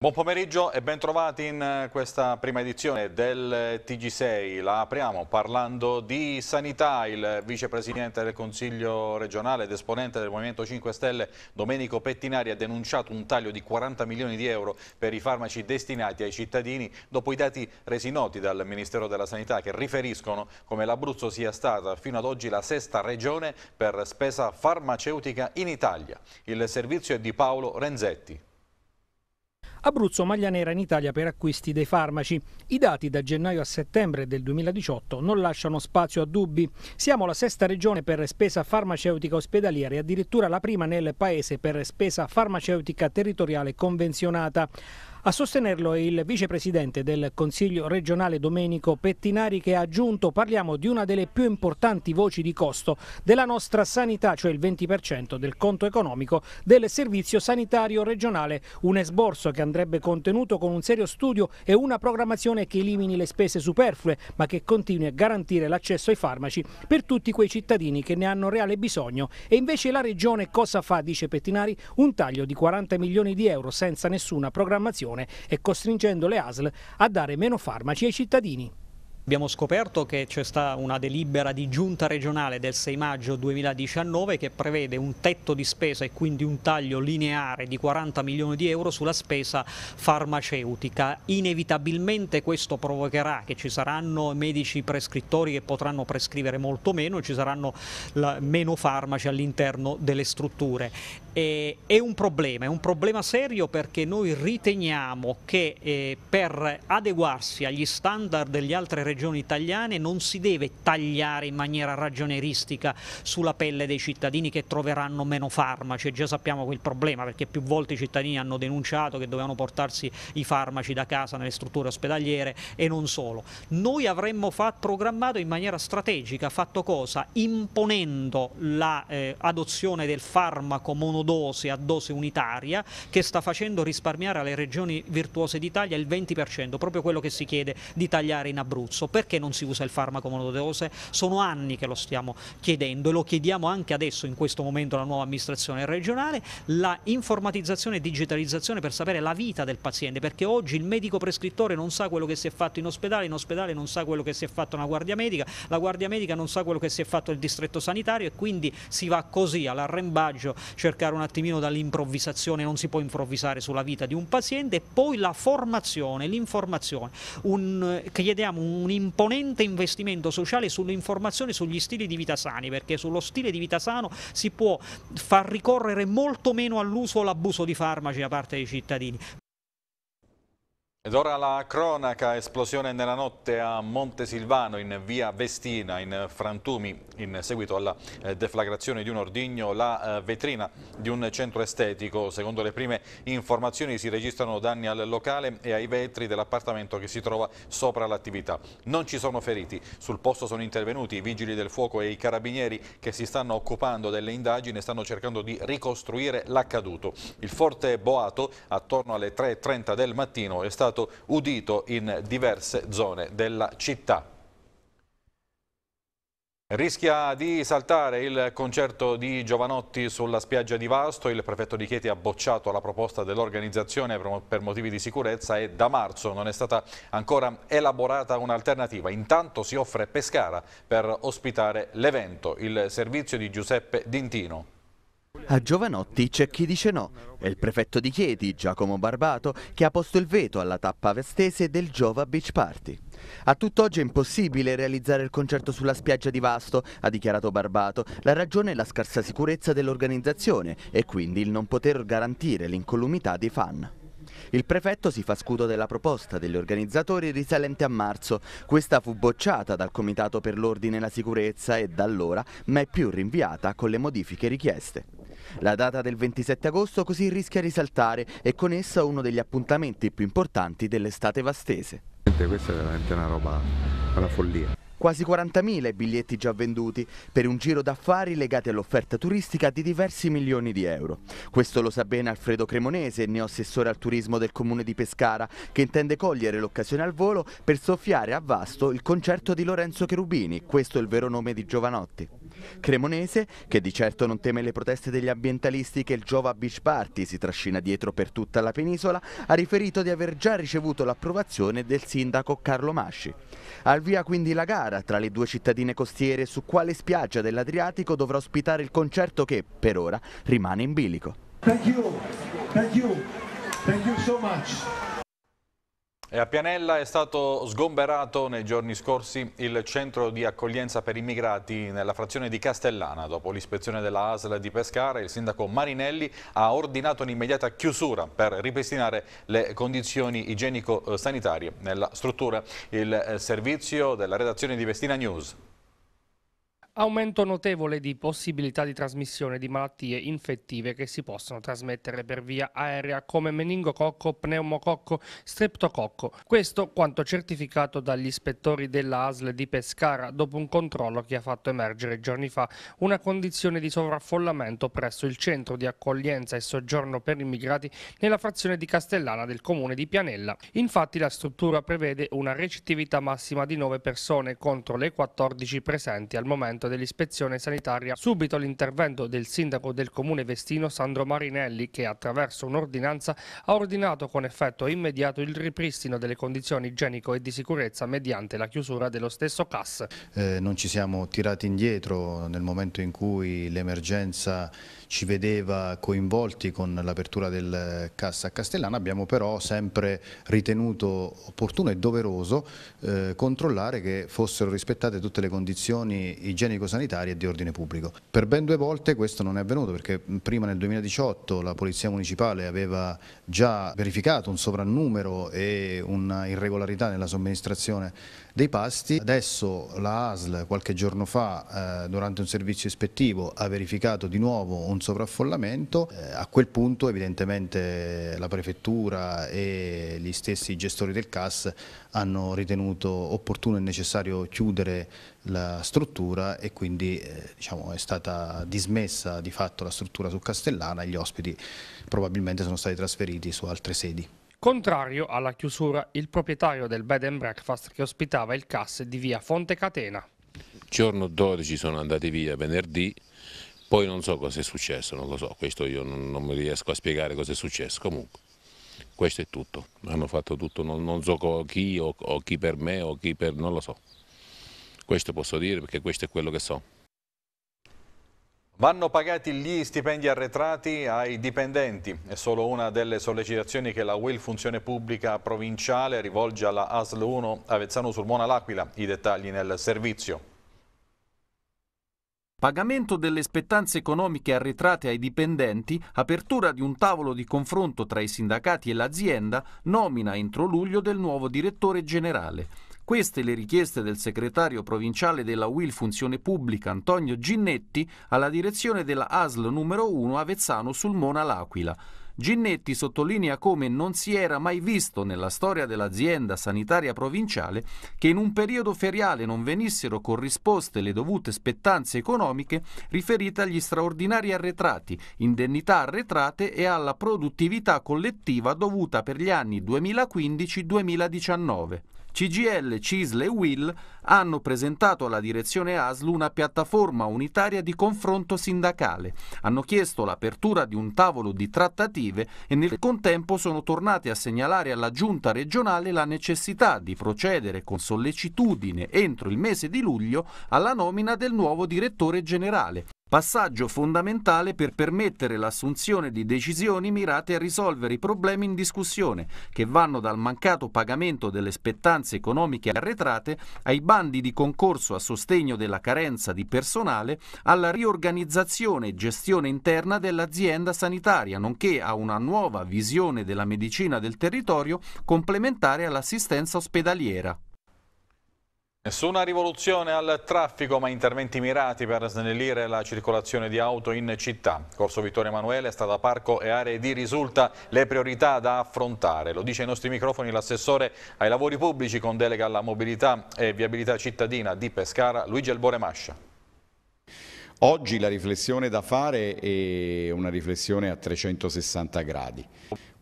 Buon pomeriggio e bentrovati in eh, questa prima edizione del eh, TG6. La apriamo parlando di sanità. Il vicepresidente del Consiglio regionale ed esponente del Movimento 5 Stelle, Domenico Pettinari, ha denunciato un taglio di 40 milioni di euro per i farmaci destinati ai cittadini dopo i dati resi noti dal Ministero della Sanità che riferiscono come l'Abruzzo sia stata fino ad oggi la sesta regione per spesa farmaceutica in Italia. Il servizio è di Paolo Renzetti. Abruzzo maglia nera in Italia per acquisti dei farmaci. I dati da gennaio a settembre del 2018 non lasciano spazio a dubbi. Siamo la sesta regione per spesa farmaceutica ospedaliera e addirittura la prima nel paese per spesa farmaceutica territoriale convenzionata. A sostenerlo è il vicepresidente del Consiglio regionale Domenico Pettinari che ha aggiunto parliamo di una delle più importanti voci di costo della nostra sanità, cioè il 20% del conto economico del servizio sanitario regionale, un esborso che andrebbe contenuto con un serio studio e una programmazione che elimini le spese superflue ma che continui a garantire l'accesso ai farmaci per tutti quei cittadini che ne hanno reale bisogno e invece la regione cosa fa, dice Pettinari, un taglio di 40 milioni di euro senza nessuna programmazione produzione e costringendo le ASL a dare meno farmaci ai cittadini. Abbiamo scoperto che c'è stata una delibera di giunta regionale del 6 maggio 2019 che prevede un tetto di spesa e quindi un taglio lineare di 40 milioni di euro sulla spesa farmaceutica. Inevitabilmente questo provocherà che ci saranno medici prescrittori che potranno prescrivere molto meno, e ci saranno meno farmaci all'interno delle strutture. E è un problema, è un problema serio perché noi riteniamo che eh, per adeguarsi agli standard degli altri regioni regioni italiane, non si deve tagliare in maniera ragioneristica sulla pelle dei cittadini che troveranno meno farmaci e già sappiamo quel problema perché più volte i cittadini hanno denunciato che dovevano portarsi i farmaci da casa nelle strutture ospedaliere e non solo. Noi avremmo fatto, programmato in maniera strategica, fatto cosa? Imponendo l'adozione la, eh, del farmaco monodose a dose unitaria che sta facendo risparmiare alle regioni virtuose d'Italia il 20%, proprio quello che si chiede di tagliare in Abruzzo senso, perché non si usa il farmaco monodose? Sono anni che lo stiamo chiedendo e lo chiediamo anche adesso in questo momento alla nuova amministrazione regionale, la informatizzazione e digitalizzazione per sapere la vita del paziente, perché oggi il medico prescrittore non sa quello che si è fatto in ospedale, in ospedale non sa quello che si è fatto una guardia medica, la guardia medica non sa quello che si è fatto il distretto sanitario e quindi si va così all'arrembaggio, cercare un attimino dall'improvvisazione, non si può improvvisare sulla vita di un paziente e poi la formazione, l'informazione. Un, eh, chiediamo un un imponente investimento sociale sull'informazione sugli stili di vita sani, perché sullo stile di vita sano si può far ricorrere molto meno all'uso o all'abuso di farmaci da parte dei cittadini. Ed ora la cronaca, esplosione nella notte a Montesilvano in via Vestina in Frantumi in seguito alla eh, deflagrazione di un ordigno, la eh, vetrina di un centro estetico. Secondo le prime informazioni si registrano danni al locale e ai vetri dell'appartamento che si trova sopra l'attività. Non ci sono feriti, sul posto sono intervenuti i vigili del fuoco e i carabinieri che si stanno occupando delle indagini e stanno cercando di ricostruire l'accaduto. Il forte boato attorno alle 3.30 del mattino è stato stato udito in diverse zone della città. Rischia di saltare il concerto di Giovanotti sulla spiaggia di Vasto, il prefetto di Chieti ha bocciato la proposta dell'organizzazione per motivi di sicurezza e da marzo non è stata ancora elaborata un'alternativa. Intanto si offre Pescara per ospitare l'evento, il servizio di Giuseppe Dintino. A Giovanotti c'è chi dice no. È il prefetto di Chieti, Giacomo Barbato, che ha posto il veto alla tappa vestese del Giova Beach Party. A tutt'oggi è impossibile realizzare il concerto sulla spiaggia di Vasto, ha dichiarato Barbato. La ragione è la scarsa sicurezza dell'organizzazione e quindi il non poter garantire l'incolumità dei fan. Il prefetto si fa scudo della proposta degli organizzatori risalente a marzo. Questa fu bocciata dal Comitato per l'Ordine e la Sicurezza e da allora, ma è più rinviata con le modifiche richieste. La data del 27 agosto così rischia di saltare e con essa uno degli appuntamenti più importanti dell'estate vastese. Questa è veramente una roba, una follia. Quasi 40.000 i biglietti già venduti per un giro d'affari legati all'offerta turistica di diversi milioni di euro. Questo lo sa bene Alfredo Cremonese, neoassessore al turismo del comune di Pescara, che intende cogliere l'occasione al volo per soffiare a vasto il concerto di Lorenzo Cherubini, questo è il vero nome di Giovanotti. Cremonese, che di certo non teme le proteste degli ambientalisti che il Giova Beach Party si trascina dietro per tutta la penisola, ha riferito di aver già ricevuto l'approvazione del sindaco Carlo Masci. Al via quindi la gara tra le due cittadine costiere su quale spiaggia dell'Adriatico dovrà ospitare il concerto che, per ora, rimane in bilico. Thank you. Thank you. Thank you so much. E a Pianella è stato sgomberato nei giorni scorsi il centro di accoglienza per immigrati nella frazione di Castellana. Dopo l'ispezione della ASL di Pescara, il sindaco Marinelli ha ordinato un'immediata chiusura per ripristinare le condizioni igienico-sanitarie nella struttura. Il eh, servizio della redazione di Vestina News. Aumento notevole di possibilità di trasmissione di malattie infettive che si possono trasmettere per via aerea come meningococco, pneumococco, streptococco. Questo quanto certificato dagli ispettori della ASL di Pescara dopo un controllo che ha fatto emergere giorni fa una condizione di sovraffollamento presso il centro di accoglienza e soggiorno per immigrati nella frazione di Castellana del comune di Pianella. Infatti la struttura prevede una recettività massima di 9 persone contro le 14 presenti al momento dell'ispezione sanitaria subito l'intervento del sindaco del comune Vestino Sandro Marinelli che attraverso un'ordinanza ha ordinato con effetto immediato il ripristino delle condizioni igienico e di sicurezza mediante la chiusura dello stesso CAS. Eh, non ci siamo tirati indietro nel momento in cui l'emergenza ci vedeva coinvolti con l'apertura del eh, Cassa Castellana, abbiamo però sempre ritenuto opportuno e doveroso eh, controllare che fossero rispettate tutte le condizioni igienico-sanitarie e di ordine pubblico. Per ben due volte questo non è avvenuto perché mm, prima nel 2018 la Polizia Municipale aveva già verificato un sovrannumero e una irregolarità nella somministrazione dei pasti, adesso la ASL qualche giorno fa eh, durante un servizio ispettivo ha verificato di nuovo un un sovraffollamento, eh, a quel punto evidentemente la prefettura e gli stessi gestori del CAS hanno ritenuto opportuno e necessario chiudere la struttura e quindi eh, diciamo, è stata dismessa di fatto la struttura su Castellana e gli ospiti probabilmente sono stati trasferiti su altre sedi. Contrario alla chiusura, il proprietario del bed and breakfast che ospitava il CAS di via Fonte Catena. Giorno 12 sono andati via venerdì, poi non so cosa è successo, non lo so, questo io non, non mi riesco a spiegare cosa è successo. Comunque, questo è tutto. Hanno fatto tutto, non, non so chi o, o chi per me o chi per... non lo so. Questo posso dire perché questo è quello che so. Vanno pagati gli stipendi arretrati ai dipendenti, è solo una delle sollecitazioni che la UIL Funzione Pubblica Provinciale rivolge alla ASL 1 Avezzano sul Mona L'Aquila, i dettagli nel servizio. Pagamento delle spettanze economiche arretrate ai dipendenti, apertura di un tavolo di confronto tra i sindacati e l'azienda, nomina entro luglio del nuovo direttore generale. Queste le richieste del segretario provinciale della UIL Funzione Pubblica Antonio Ginnetti alla direzione della ASL numero 1 Avezzano sul Mona L'Aquila. Ginnetti sottolinea come non si era mai visto nella storia dell'azienda sanitaria provinciale che in un periodo feriale non venissero corrisposte le dovute spettanze economiche riferite agli straordinari arretrati, indennità arretrate e alla produttività collettiva dovuta per gli anni 2015-2019. CGL, CISL e WIL hanno presentato alla direzione ASL una piattaforma unitaria di confronto sindacale. Hanno chiesto l'apertura di un tavolo di trattative e nel contempo sono tornati a segnalare alla giunta regionale la necessità di procedere con sollecitudine entro il mese di luglio alla nomina del nuovo direttore generale passaggio fondamentale per permettere l'assunzione di decisioni mirate a risolvere i problemi in discussione, che vanno dal mancato pagamento delle spettanze economiche arretrate ai bandi di concorso a sostegno della carenza di personale, alla riorganizzazione e gestione interna dell'azienda sanitaria, nonché a una nuova visione della medicina del territorio complementare all'assistenza ospedaliera. Nessuna rivoluzione al traffico ma interventi mirati per snellire la circolazione di auto in città. Corso Vittorio Emanuele, strada Parco e aree di risulta le priorità da affrontare. Lo dice ai nostri microfoni l'assessore ai lavori pubblici con delega alla mobilità e viabilità cittadina di Pescara, Luigi Albore Mascia. Oggi la riflessione da fare è una riflessione a 360 gradi,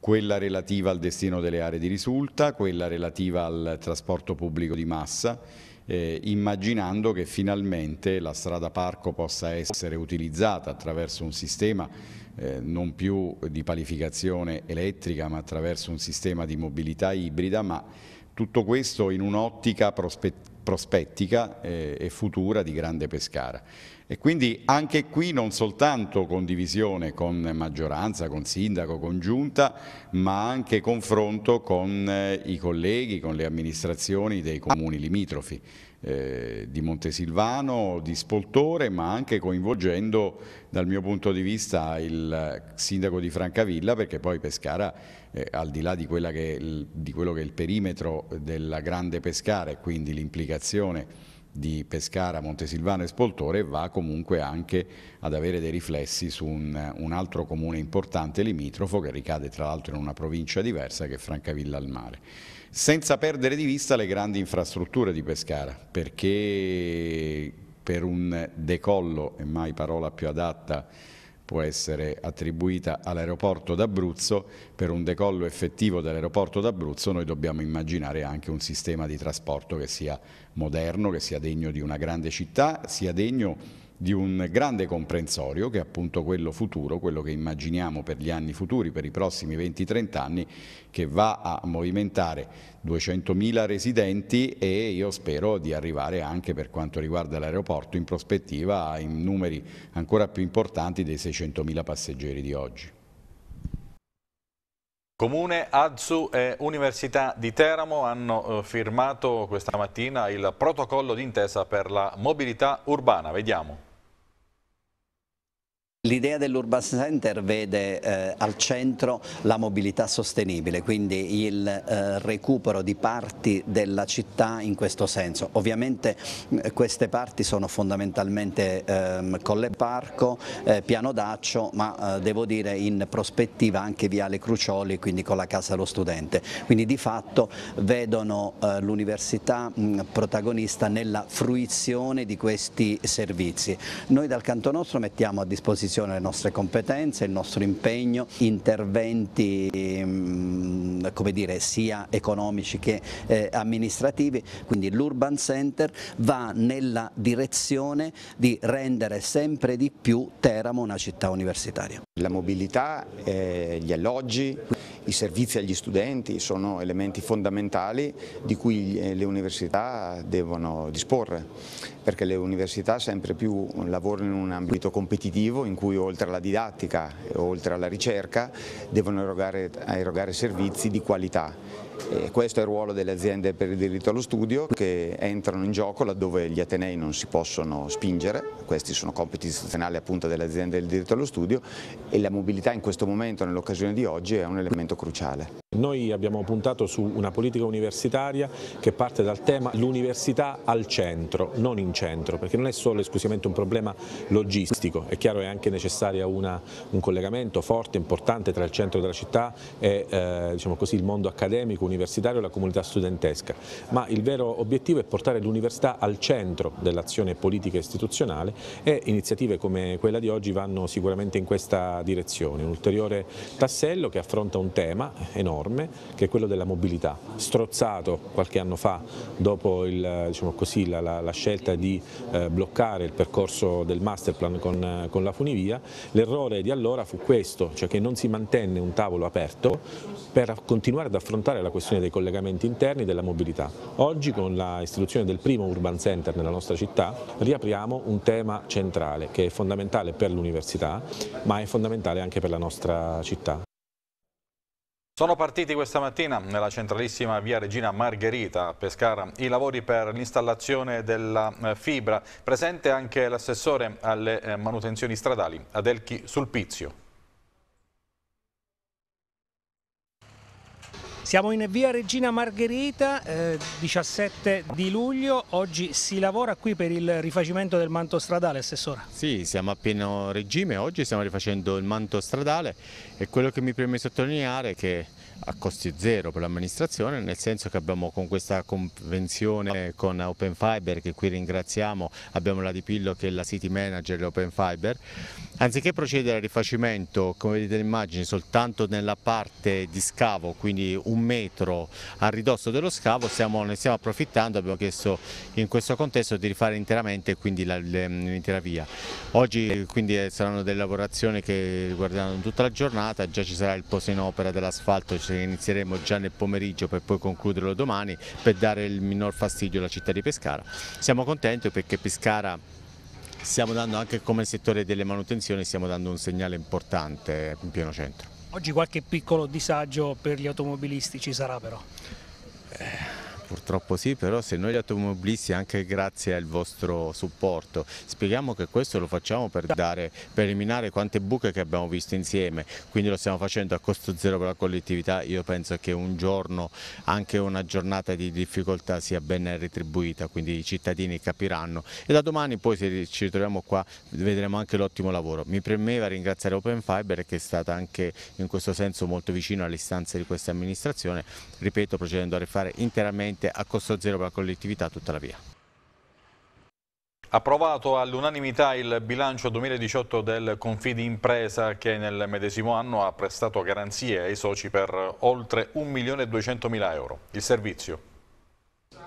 quella relativa al destino delle aree di risulta, quella relativa al trasporto pubblico di massa, eh, immaginando che finalmente la strada parco possa essere utilizzata attraverso un sistema eh, non più di palificazione elettrica ma attraverso un sistema di mobilità ibrida, ma tutto questo in un'ottica prospettiva prospettica eh, e futura di Grande Pescara. E quindi anche qui non soltanto condivisione con maggioranza, con sindaco, con giunta, ma anche confronto con eh, i colleghi, con le amministrazioni dei comuni limitrofi. Eh, di Montesilvano, di Spoltore, ma anche coinvolgendo dal mio punto di vista il sindaco di Francavilla, perché poi Pescara, eh, al di là di, che, di quello che è il perimetro della grande Pescara e quindi l'implicazione di Pescara, Montesilvano e Spoltore va comunque anche ad avere dei riflessi su un, un altro comune importante limitrofo che ricade tra l'altro in una provincia diversa che è Francavilla al Mare. Senza perdere di vista le grandi infrastrutture di Pescara perché per un decollo, e mai parola più adatta, può essere attribuita all'aeroporto d'Abruzzo, per un decollo effettivo dell'aeroporto d'Abruzzo noi dobbiamo immaginare anche un sistema di trasporto che sia moderno, che sia degno di una grande città, sia degno di un grande comprensorio che è appunto quello futuro, quello che immaginiamo per gli anni futuri, per i prossimi 20-30 anni, che va a movimentare 200.000 residenti e io spero di arrivare anche per quanto riguarda l'aeroporto in prospettiva in numeri ancora più importanti dei 600.000 passeggeri di oggi. Comune, Azzu e Università di Teramo hanno eh, firmato questa mattina il protocollo d'intesa per la mobilità urbana. Vediamo. L'idea dell'Urban Center vede eh, al centro la mobilità sostenibile, quindi il eh, recupero di parti della città in questo senso. Ovviamente mh, mm, queste parti sono fondamentalmente ehm, Colle Parco, eh, Piano Daccio, ma eh, devo dire in prospettiva anche Viale Crucioli, quindi con la Casa dello Studente. Quindi di fatto vedono eh, l'università mm, protagonista nella fruizione di questi servizi. Noi dal canto nostro mettiamo a disposizione disposizione le nostre competenze, il nostro impegno, interventi mm, come dire, sia economici che eh, amministrativi, quindi l'Urban Center va nella direzione di rendere sempre di più Teramo una città universitaria. La mobilità, eh, gli alloggi, i servizi agli studenti sono elementi fondamentali di cui eh, le università devono disporre perché le università sempre più lavorano in un ambito competitivo in cui oltre alla didattica e oltre alla ricerca devono erogare, erogare servizi di qualità e questo è il ruolo delle aziende per il diritto allo studio che entrano in gioco laddove gli atenei non si possono spingere, questi sono compiti istituzionali appunto delle aziende del diritto allo studio e la mobilità in questo momento, nell'occasione di oggi, è un elemento cruciale. Noi abbiamo puntato su una politica universitaria che parte dal tema l'università al centro, non in centro, perché non è solo esclusivamente un problema logistico, è chiaro che è anche necessario una, un collegamento forte, importante tra il centro della città e eh, diciamo così, il mondo accademico universitario e la comunità studentesca, ma il vero obiettivo è portare l'università al centro dell'azione politica istituzionale e iniziative come quella di oggi vanno sicuramente in questa direzione. Un ulteriore tassello che affronta un tema enorme che è quello della mobilità, strozzato qualche anno fa dopo il, diciamo così, la, la, la, scelta di eh, bloccare il percorso del masterplan con, con la funivia, l'errore di allora fu questo, cioè che non si mantenne un tavolo aperto per continuare ad affrontare la questione dei collegamenti interni e della mobilità. Oggi con l'istituzione del primo urban center nella nostra città riapriamo un tema centrale che è fondamentale per l'università ma è fondamentale anche per la nostra città. Sono partiti questa mattina nella centralissima via Regina Margherita a Pescara i lavori per l'installazione della eh, fibra, presente anche l'assessore alle eh, manutenzioni stradali Adelchi Sulpizio. Siamo in via Regina Margherita, eh, 17 di luglio, oggi si lavora qui per il rifacimento del manto stradale, Assessora? Sì, siamo a pieno regime, oggi stiamo rifacendo il manto stradale e quello che mi preme sottolineare è che a costi zero per l'amministrazione, nel senso che abbiamo con questa convenzione con Open Fiber, che qui ringraziamo, abbiamo la Dipillo che è la city manager di Open Fiber, anziché procedere al rifacimento, come vedete nelle immagini, soltanto nella parte di scavo, quindi un metro a ridosso dello scavo, stiamo, ne stiamo approfittando, abbiamo chiesto in questo contesto di rifare interamente l'intera via. Oggi quindi eh, saranno delle lavorazioni che riguarderanno tutta la giornata, già ci sarà il posto in opera dell'asfalto, che inizieremo già nel pomeriggio per poi concluderlo domani per dare il minor fastidio alla città di Pescara. Siamo contenti perché Pescara stiamo dando anche come settore delle manutenzioni stiamo dando un segnale importante in pieno centro. Oggi qualche piccolo disagio per gli automobilisti ci sarà però? Eh Purtroppo sì, però se noi gli automobilisti, anche grazie al vostro supporto, spieghiamo che questo lo facciamo per, dare, per eliminare quante buche che abbiamo visto insieme, quindi lo stiamo facendo a costo zero per la collettività, io penso che un giorno, anche una giornata di difficoltà sia ben retribuita, quindi i cittadini capiranno e da domani poi se ci ritroviamo qua vedremo anche l'ottimo lavoro. Mi premeva ringraziare Open Fiber che è stata anche in questo senso molto vicino alle istanze di questa amministrazione, ripeto procedendo a rifare interamente ovviamente a costo zero per la collettività tutta la via. Approvato all'unanimità il bilancio 2018 del Confidi Impresa che nel medesimo anno ha prestato garanzie ai soci per oltre 1.200.000 euro. Il servizio.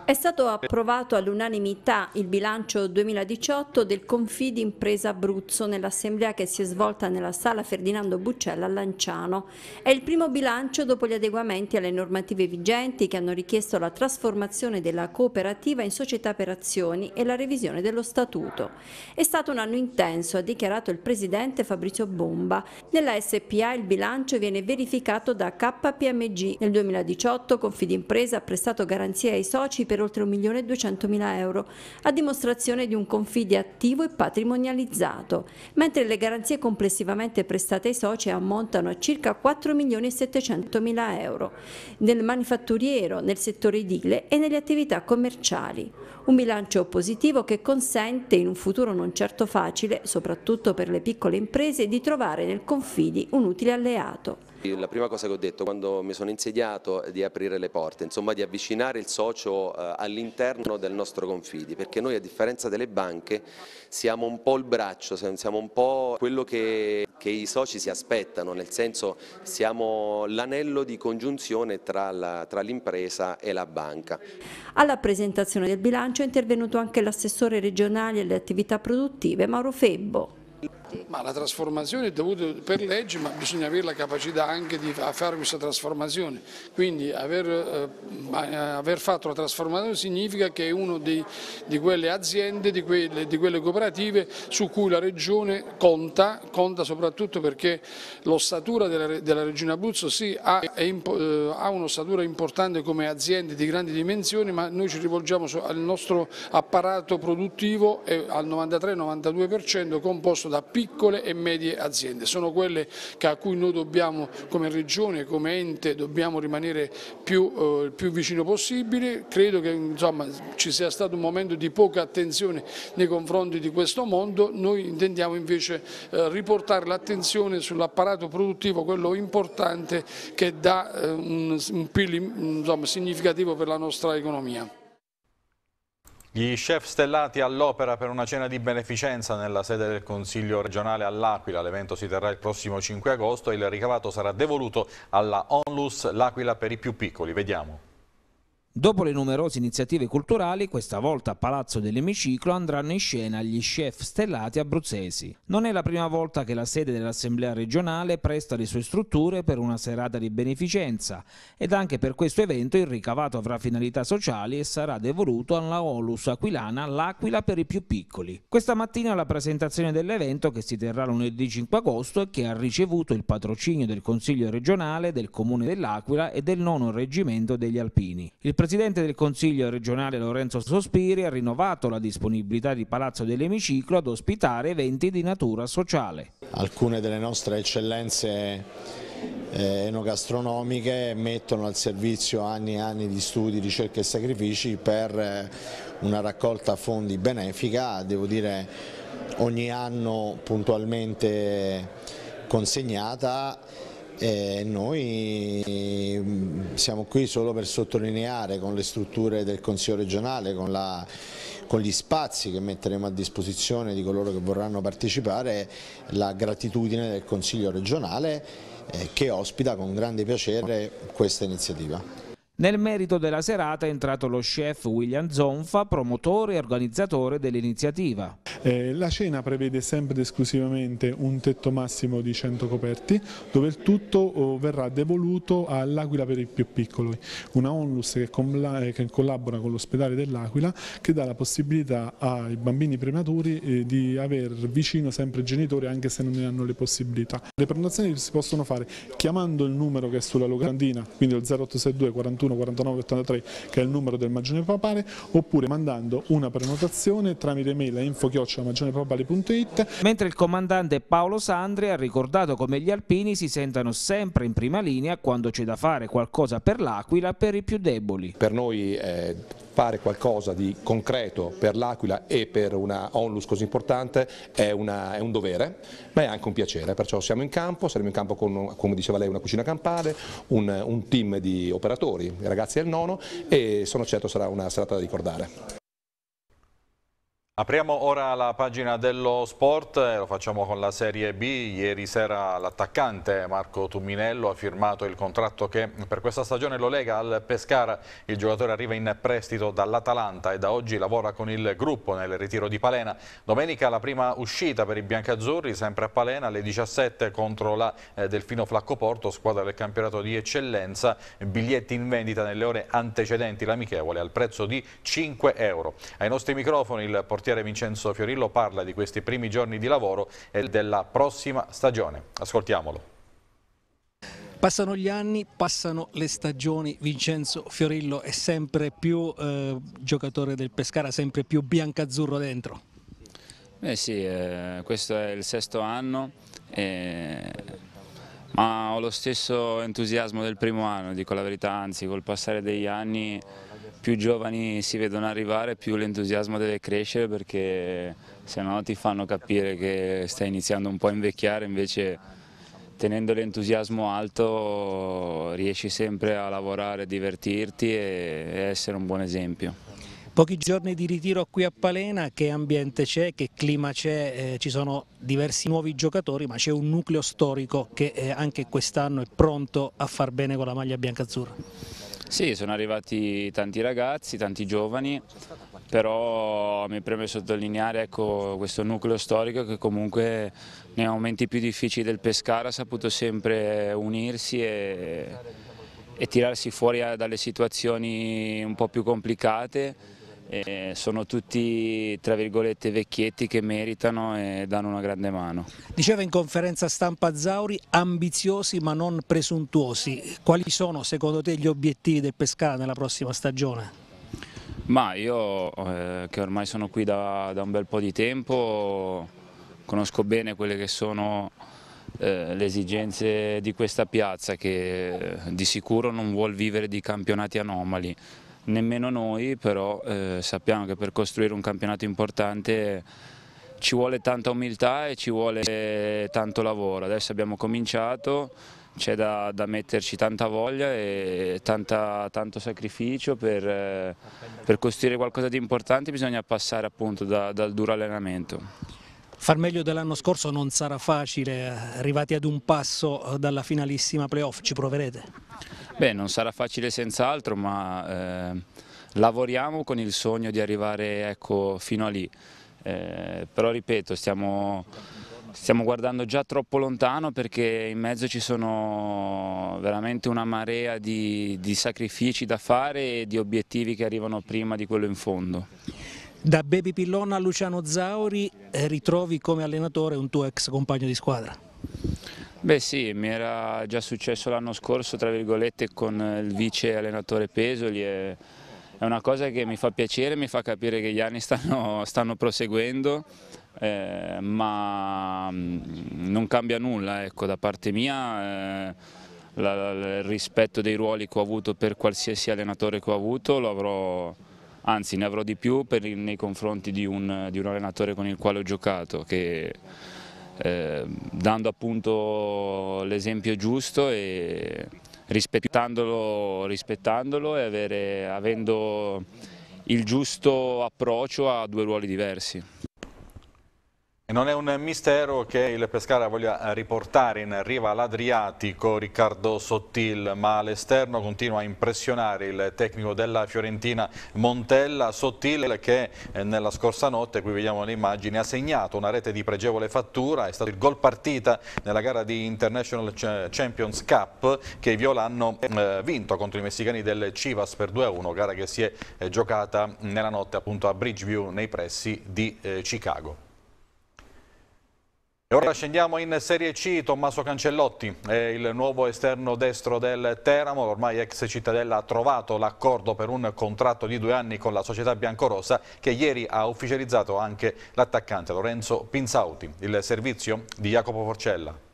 È stato approvato all'unanimità il bilancio 2018 del Confidi Impresa Abruzzo nell'assemblea che si è svolta nella sala Ferdinando Buccella a Lanciano. È il primo bilancio dopo gli adeguamenti alle normative vigenti che hanno richiesto la trasformazione della cooperativa in società per azioni e la revisione dello statuto. È stato un anno intenso, ha dichiarato il presidente Fabrizio Bomba. Nella SPA il bilancio viene verificato da KPMG. Nel 2018 Confidi Impresa ha prestato garanzie ai soci per per oltre 1.200.000 euro, a dimostrazione di un confide attivo e patrimonializzato, mentre le garanzie complessivamente prestate ai soci ammontano a circa 4.700.000 euro, nel manifatturiero, nel settore edile e nelle attività commerciali. Un bilancio positivo che consente, in un futuro non certo facile, soprattutto per le piccole imprese, di trovare nel confidi un utile alleato. La prima cosa che ho detto quando mi sono insediato è di aprire le porte, insomma di avvicinare il socio eh, all'interno del nostro Confidi, perché noi a differenza delle banche siamo un po' il braccio, siamo un po' quello che, che i soci si aspettano, nel senso siamo l'anello di congiunzione tra l'impresa e la banca. Alla presentazione del bilancio è intervenuto anche l'assessore regionale alle attività produttive Mauro Febbo risultati. Ma la trasformazione è dovuta per legge, ma bisogna avere la capacità anche di fare questa trasformazione. Quindi aver, eh, eh, aver fatto la trasformazione significa che è una di, quelle aziende, di quelle, di quelle, cooperative su cui la Regione conta, conta soprattutto perché l'ossatura della, della, Regione Abruzzo sì, ha, impo, eh, ha un'ossatura importante come aziende di grandi dimensioni, ma noi ci rivolgiamo al nostro apparato produttivo al 93-92% composto da piccole piccole e medie aziende. Sono quelle a cui noi dobbiamo come Regione, come ente, dobbiamo rimanere più, eh, più vicino possibile. Credo che insomma, ci sia stato un momento di poca attenzione nei confronti di questo mondo. Noi intendiamo invece eh, riportare l'attenzione sull'apparato produttivo, quello importante che dà eh, un, un PIL insomma, significativo per la nostra economia. Gli chef stellati all'opera per una cena di beneficenza nella sede del Consiglio regionale all'Aquila. L'evento si terrà il prossimo 5 agosto e il ricavato sarà devoluto alla Onlus L'Aquila per i più piccoli. Vediamo. Dopo le numerose iniziative culturali, questa volta a Palazzo dell'Emiciclo andranno in scena gli chef stellati abruzzesi. Non è la prima volta che la sede dell'Assemblea regionale presta le sue strutture per una serata di beneficenza ed anche per questo evento il ricavato avrà finalità sociali e sarà devoluto alla Olus Aquilana L'Aquila per i più piccoli. Questa mattina la presentazione dell'evento che si terrà lunedì 5 agosto e che ha ricevuto il patrocinio del Consiglio regionale, del Comune dell'Aquila e del nono reggimento degli Alpini. Il presidente del Consiglio regionale Lorenzo Sospiri ha rinnovato la disponibilità di Palazzo dell'Emiciclo ad ospitare eventi di natura sociale. Alcune delle nostre eccellenze eh, enogastronomiche mettono al servizio anni e anni di studi, ricerche e sacrifici per eh, una raccolta fondi benefica, devo dire ogni anno puntualmente eh, consegnata e noi mm, siamo qui solo per sottolineare con le strutture del Consiglio regionale, con, la, con, gli spazi che metteremo a disposizione di coloro che vorranno partecipare, la gratitudine del Consiglio regionale eh, che ospita con grande piacere questa iniziativa. Nel merito della serata è entrato lo chef William Zonfa, promotore e organizzatore dell'iniziativa. Eh, la cena prevede sempre ed esclusivamente un tetto massimo di 100 coperti, dove il tutto oh, verrà devoluto all'Aquila per i più piccoli, una onlus che, eh, che collabora con l'ospedale dell'Aquila che dà la possibilità ai bambini prematuri eh, di aver vicino sempre genitori anche se non ne hanno le possibilità. Le prenotazioni si possono fare chiamando il numero che è sulla locandina, quindi il 0862 41 41 49 83 che è il numero del Magione Papale oppure mandando una prenotazione tramite mail a info-magionepapale.it Mentre il comandante Paolo Sandri ha ricordato come gli alpini si sentano sempre in prima linea quando c'è da fare qualcosa per l'Aquila per i più deboli. Per noi è fare qualcosa di concreto per l'Aquila e per una onlus così importante è, una, è, un dovere, ma è anche un piacere, perciò siamo in campo, saremo in campo con, come diceva lei, una cucina campale, un, un team di operatori, ragazzi del nono e sono certo sarà una serata da ricordare. Apriamo ora la pagina dello sport, eh, lo facciamo con la Serie B. Ieri sera l'attaccante Marco Tumminello ha firmato il contratto che per questa stagione lo lega al Pescara. Il giocatore arriva in prestito dall'Atalanta e da oggi lavora con il gruppo nel ritiro di Palena. Domenica la prima uscita per i biancazzurri, sempre a Palena, alle 17 contro la eh, Delfino Flaccoporto, squadra del campionato di eccellenza. Biglietti in vendita nelle ore antecedenti l'amichevole al prezzo di 5 euro. Ai nostri microfoni il portiere portiere Vincenzo Fiorillo parla di questi primi giorni di lavoro e della prossima stagione. Ascoltiamolo. Passano gli anni, passano le stagioni, Vincenzo Fiorillo è sempre più eh, giocatore del Pescara, sempre più biancazzurro dentro. Beh sì, eh, questo è il sesto anno, eh, ma ho lo stesso entusiasmo del primo anno, dico la verità, anzi col passare degli anni più giovani si vedono arrivare più l'entusiasmo deve crescere perché se no ti fanno capire che stai iniziando un po' a invecchiare invece tenendo l'entusiasmo alto riesci sempre a lavorare, divertirti e essere un buon esempio. Pochi giorni di ritiro qui a Palena, che ambiente c'è, che clima c'è, eh, ci sono diversi nuovi giocatori ma c'è un nucleo storico che eh, anche quest'anno è pronto a far bene con la maglia biancazzurra. Sì, sono arrivati tanti ragazzi, tanti giovani, però mi preme sottolineare ecco, questo nucleo storico che comunque nei momenti più difficili del Pescara ha saputo sempre unirsi e, e tirarsi fuori eh, dalle situazioni un po' più complicate eh, sono tutti tra virgolette vecchietti che meritano e danno una grande mano. Diceva in conferenza stampa Zauri ambiziosi ma non presuntuosi, quali sono secondo te gli obiettivi del Pescara nella prossima stagione? Ma io eh, che ormai sono qui da, da, un bel po' di tempo conosco bene quelle che sono eh, le esigenze di questa piazza che eh, di sicuro non vuol vivere di campionati anomali nemmeno noi, però eh, sappiamo che per costruire un campionato importante ci vuole tanta umiltà e ci vuole tanto lavoro. Adesso abbiamo cominciato, c'è da, da, metterci tanta voglia e tanta, tanto sacrificio per, eh, per, costruire qualcosa di importante, bisogna passare appunto da, dal duro allenamento. Far meglio dell'anno scorso non sarà facile, arrivati ad un passo dalla finalissima playoff, ci proverete? Beh, non sarà facile senz'altro, ma eh, lavoriamo con il sogno di arrivare ecco, fino a lì. Eh, però ripeto, stiamo, stiamo, guardando già troppo lontano perché in mezzo ci sono veramente una marea di, di sacrifici da fare e di obiettivi che arrivano prima di quello in fondo. Da Baby Pillon a Luciano Zauri eh, ritrovi come allenatore un tuo ex compagno di squadra? Beh sì, mi era già successo l'anno scorso tra virgolette con il vice allenatore Pesoli e è una cosa che mi fa piacere, mi fa capire che gli anni stanno, stanno proseguendo eh, ma mm, non cambia nulla ecco, da parte mia eh, la, la, il rispetto dei ruoli che ho avuto per qualsiasi allenatore che ho avuto lo avrò anzi ne avrò di più per, nei confronti di un, di un allenatore con il quale ho giocato che eh, dando appunto l'esempio giusto e rispettandolo, rispettandolo e avere, avendo il giusto approccio a due ruoli diversi. Non è un mistero che il Pescara voglia eh, riportare in riva l'Adriatico Riccardo Sottil, ma all'esterno continua a impressionare il tecnico della Fiorentina Montella. Sottil che eh, nella scorsa notte, qui vediamo le immagini, ha segnato una rete di pregevole fattura, è stato il gol partita nella gara di International Champions Cup che i Viola hanno eh, vinto contro i messicani del Civas per 2-1, gara che si è giocata nella notte appunto a Bridgeview nei pressi di Chicago. E ora scendiamo in Serie C, Tommaso Cancellotti è il nuovo esterno destro del Teramo, ormai ex Cittadella ha trovato l'accordo per un contratto di due anni con la società biancorossa che ieri ha ufficializzato anche l'attaccante Lorenzo Pinzauti, il servizio di Jacopo Forcella.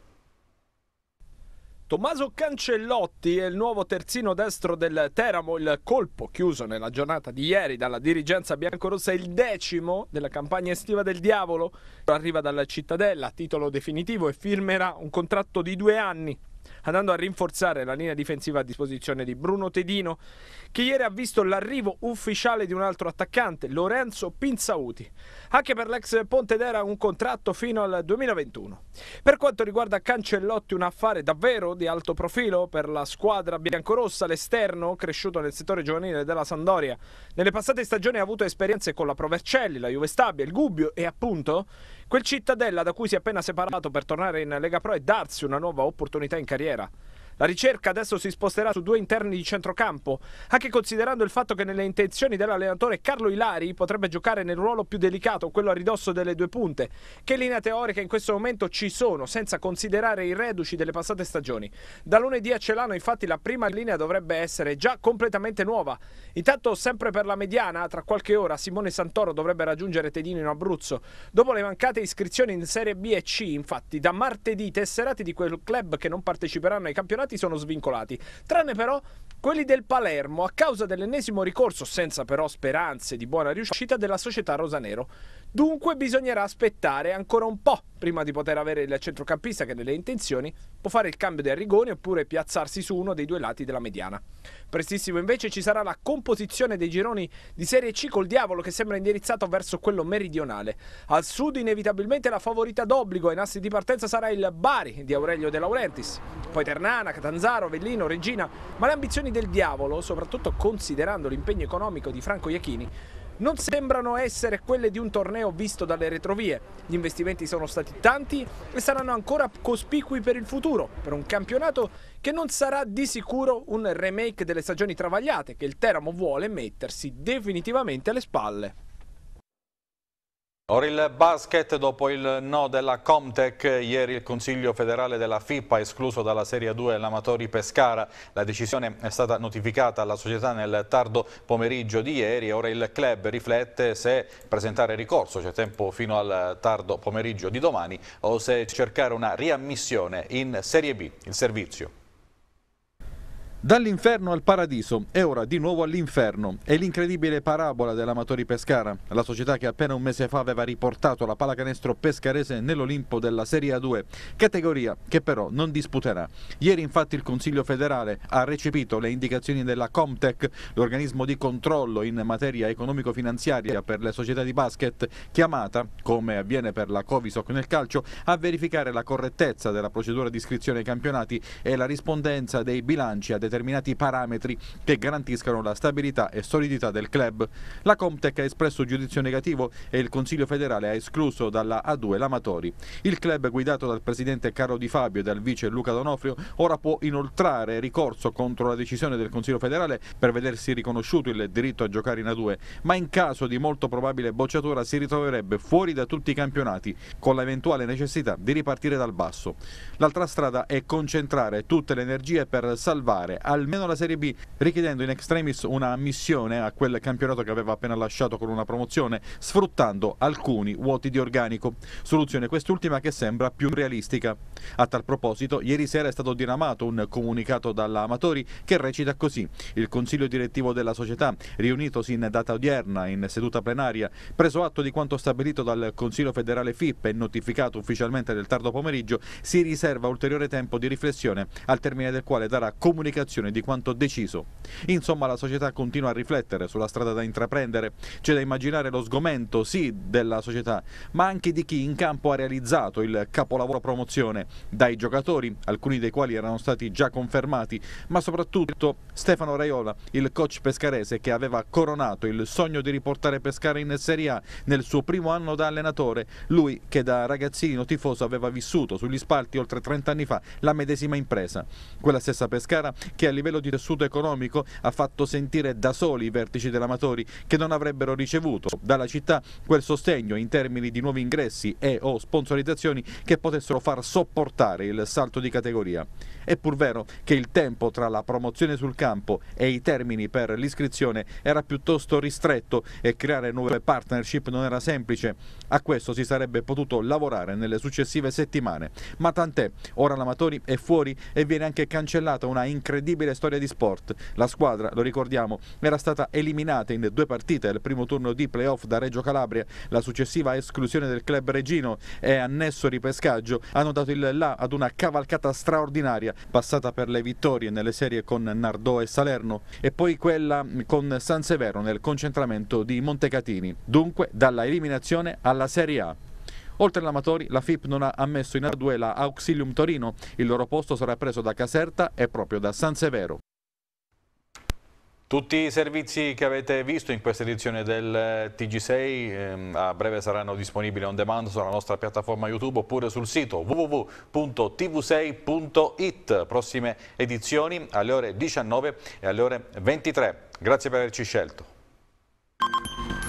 Tommaso Cancellotti è il nuovo terzino destro del Teramo, il colpo chiuso nella giornata di ieri dalla dirigenza biancorossa, il decimo della campagna estiva del diavolo. Arriva dalla cittadella a titolo definitivo e firmerà un contratto di due anni andando a rinforzare la linea difensiva a disposizione di Bruno Tedino, che ieri ha visto l'arrivo ufficiale di un altro attaccante, Lorenzo Pinzauti. Anche per l'ex Ponte Pontedera un contratto fino al 2021. Per quanto riguarda Cancellotti, un affare davvero di alto profilo per la squadra biancorossa, l'esterno, cresciuto nel settore giovanile della Sandoria. Nelle passate stagioni ha avuto esperienze con la Provercelli, la Juve Stabia, il Gubbio e appunto Quel Cittadella da cui si è appena separato per tornare in Lega Pro e darsi una nuova opportunità in carriera? La ricerca adesso si sposterà su due interni di centrocampo, anche considerando il fatto che nelle intenzioni dell'allenatore Carlo Ilari potrebbe giocare nel ruolo più delicato, quello a ridosso delle due punte, che linea teorica in questo momento ci sono, senza considerare i reduci delle passate stagioni. Da lunedì a Celano infatti la prima linea dovrebbe essere già completamente nuova. Intanto sempre per la mediana, tra qualche ora Simone Santoro dovrebbe raggiungere Tedino in Abruzzo. Dopo le mancate iscrizioni in Serie B e C, infatti, da martedì tesserati di quel club che non parteciperanno ai campionati campionati sono svincolati, tranne però quelli del Palermo a causa dell'ennesimo ricorso, senza però speranze di buona riuscita, della società rosanero. Dunque bisognerà aspettare ancora un po' prima di poter avere il centrocampista che nelle intenzioni può fare il cambio del rigone oppure piazzarsi su uno dei due lati della mediana. Prestissimo invece ci sarà la composizione dei gironi di Serie C col diavolo che sembra indirizzato verso quello meridionale. Al sud inevitabilmente la favorita d'obbligo in assi di partenza sarà il Bari di Aurelio De Laurentiis, poi Ternana, Catanzaro, Vellino, Regina, ma le ambizioni del diavolo, soprattutto considerando l'impegno economico di Franco Iachini, non sembrano essere quelle di un torneo visto dalle retrovie. Gli investimenti sono stati tanti e saranno ancora cospicui per il futuro, per un campionato che non sarà di sicuro un remake delle stagioni travagliate che il Teramo vuole mettersi definitivamente alle spalle. Ora il basket dopo il no della Comtech, ieri il Consiglio federale della FIPA ha escluso dalla Serie 2 l'Amatori Pescara, la decisione è stata notificata alla società nel tardo pomeriggio di ieri, ora il club riflette se presentare ricorso, c'è tempo fino al tardo pomeriggio di domani o se cercare una riammissione in Serie B, il servizio. Dall'inferno al paradiso e ora di nuovo all'inferno. È l'incredibile parabola dell'Amatori Pescara, la società che appena un mese fa aveva riportato la pallacanestro pescarese nell'Olimpo della Serie A2, categoria che però non disputerà. Ieri infatti il Consiglio federale ha recepito le indicazioni della Comtec, l'organismo di controllo in materia economico-finanziaria per le società di basket, chiamata, come avviene per la Covisoc nel calcio, a verificare la correttezza della procedura di iscrizione ai campionati e la rispondenza dei bilanci a determinati determinati parametri che garantiscano la stabilità e solidità del club. La Comtec ha espresso giudizio negativo e il Consiglio federale ha escluso dalla A2 l'Amatori. Il club guidato dal presidente Carlo Di Fabio e dal vice Luca Donofrio ora può inoltrare ricorso contro la decisione del Consiglio federale per vedersi riconosciuto il diritto a giocare in A2, ma in caso di molto probabile bocciatura si ritroverebbe fuori da tutti i campionati, con l'eventuale necessità di ripartire dal basso. L'altra strada è concentrare tutte le energie per salvare salvare almeno la Serie B, richiedendo in extremis una missione a quel campionato che aveva appena lasciato con una promozione, sfruttando alcuni vuoti di organico. Soluzione quest'ultima che sembra più realistica. A tal proposito, ieri sera è stato diramato un comunicato dalla Amatori che recita così: Il consiglio direttivo della società, riunitosi in data odierna in seduta plenaria, preso atto di quanto stabilito dal Consiglio federale FIP e notificato ufficialmente nel tardo pomeriggio, si riserva ulteriore tempo di riflessione, al termine del quale darà comunicazione applicazione di quanto deciso. Insomma la società continua a riflettere sulla strada da intraprendere, c'è da immaginare lo sgomento sì della società, ma anche di chi in campo ha realizzato il capolavoro promozione, dai giocatori, alcuni dei quali erano stati già confermati, ma soprattutto Stefano Raiola, il coach pescarese che aveva coronato il sogno di riportare Pescara in Serie A nel suo primo anno da allenatore, lui che da ragazzino tifoso aveva vissuto sugli spalti oltre 30 anni fa la medesima impresa. Quella stessa Pescara che a livello di tessuto economico ha fatto sentire da soli i vertici dell'Amatori che non avrebbero ricevuto dalla città quel sostegno in termini di nuovi ingressi e o sponsorizzazioni che potessero far sopportare il salto di categoria. È pur vero che il tempo tra la promozione sul campo e i termini per l'iscrizione era piuttosto ristretto e creare nuove partnership non era semplice. A questo si sarebbe potuto lavorare nelle successive settimane. Ma tant'è, ora l'Amatori è fuori e viene anche cancellata una incredibile incredibile storia di sport. La squadra, lo ricordiamo, era stata eliminata in due partite al primo turno di playoff da Reggio Calabria. La successiva esclusione del club regino e annesso ripescaggio hanno dato il là ad una cavalcata straordinaria, passata per le vittorie nelle serie con Nardò e Salerno e poi quella con San Severo nel concentramento di Montecatini. Dunque, dalla eliminazione alla Serie A. Oltre agli amatori, la FIP non ha ammesso in A2 la Auxilium Torino, il loro posto sarà preso da Caserta e proprio da San Severo. Tutti i servizi che avete visto in questa edizione del eh, TG6 ehm, a breve saranno disponibili on demand sulla nostra piattaforma YouTube oppure sul sito www.tv6.it. Prossime edizioni alle ore 19 e alle ore 23. Grazie per averci scelto.